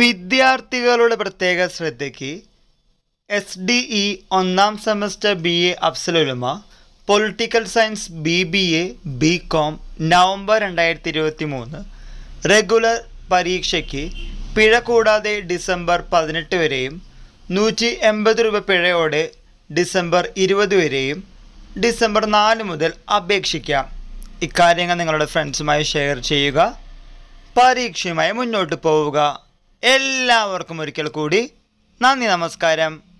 വിദ്യാർത്ഥികളുടെ പ്രത്യേക ശ്രദ്ധയ്ക്ക് എസ് ഡി ഇ ഒന്നാം സെമസ്റ്റർ ബി എ അഫ്സലുലമ political science B B A B Com November രണ്ടായിരത്തി ഇരുപത്തി മൂന്ന് റെഗുലർ പരീക്ഷയ്ക്ക് പിഴ കൂടാതെ ഡിസംബർ പതിനെട്ട് വരെയും നൂറ്റി എൺപത് രൂപ പിഴയോടെ ഡിസംബർ ഇരുപത് വരെയും ഡിസംബർ നാല് മുതൽ അപേക്ഷിക്കാം ഇക്കാര്യങ്ങൾ നിങ്ങളുടെ ഫ്രണ്ട്സുമായി ഷെയർ ചെയ്യുക പരീക്ഷയുമായി മുന്നോട്ട് പോവുക എല്ലാവർക്കും ഒരിക്കൽ കൂടി നന്ദി നമസ്കാരം